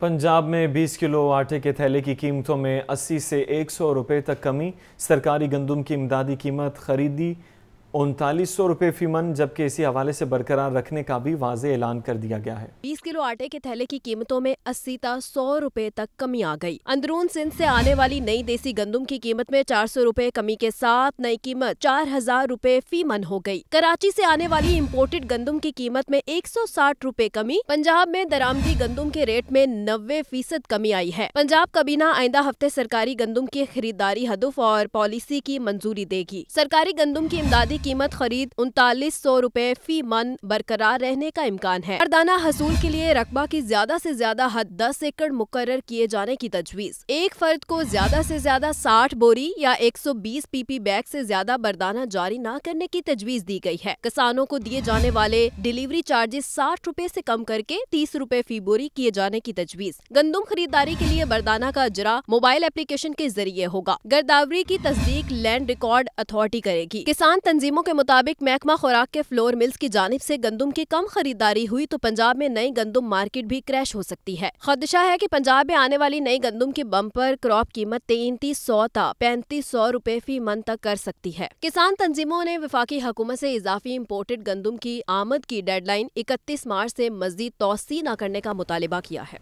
पंजाब में 20 किलो आटे के थैले की कीमतों में 80 से 100 रुपए तक कमी सरकारी गंदम की इमदादी कीमत खरीदी उनतालीस सौ रुपए फी मन जबकि इसी हवाले से बरकरार रखने का भी वाजे ऐलान कर दिया गया है 20 किलो आटे के थैले की कीमतों में अस्सी ता सौ रुपए तक कमी आ गई। अंदरून सिंध से आने वाली नई देसी गंदम की कीमत में चार सौ रूपए कमी के साथ नई कीमत चार हजार रूपए फी मन हो गयी कराची से आने वाली इम्पोर्टेड गंदम की कीमत में एक सौ साठ रूपए कमी पंजाब में दरामदी गंदम के रेट में नब्बे फीसद कमी आई है पंजाब कबीना आइंदा हफ्ते सरकारी गंदम की खरीदारी हदफ और पॉलिसी की मंजूरी देगी सरकारी गंदम की इमदादी कीमत खरीद उनतालीस सौ रूपए फी मन बरकरार रहने का इम्कान है मरदाना हसूल के लिए रकबा की ज्यादा ऐसी ज्यादा हद दस एकड़ मुकर किए जाने की तजवीज एक फर्द को ज्यादा ऐसी ज्यादा साठ बोरी या एक सौ बीस पीपी बैग ऐसी ज्यादा बरदाना जारी न करने की तजवीज दी गयी है किसानों को दिए जाने वाले डिलीवरी चार्जेस साठ रूपए ऐसी कम करके तीस रूपए फी बोरी किए जाने की तजवीज गंदुम खरीदारी के लिए बरदाना का अजरा मोबाइल एप्लीकेशन के जरिए होगा गर्दावरी की तस्दीक लैंड रिकॉर्ड अथॉरिटी करेगी किसान तंजीम तंजीमों के मुताबिक महकमा खुराक के फ्लोर मिल्स की जानब ऐसी गंदम की कम खरीदारी हुई तो पंजाब में नई गंदम मार्केट भी क्रैश हो सकती है खदशा है की पंजाब में आने वाली नई गंदम की बम्पर क्रॉप कीमत तैंतीस सौ था पैंतीस सौ रूपए फी मन तक कर सकती है किसान तंजीमों ने विफाकी हुकूमत ऐसी इजाफी इम्पोर्टेड गंदम की आमद की डेडलाइन इकतीस मार्च ऐसी मजदीद तोसी न करने का मुतालबा किया है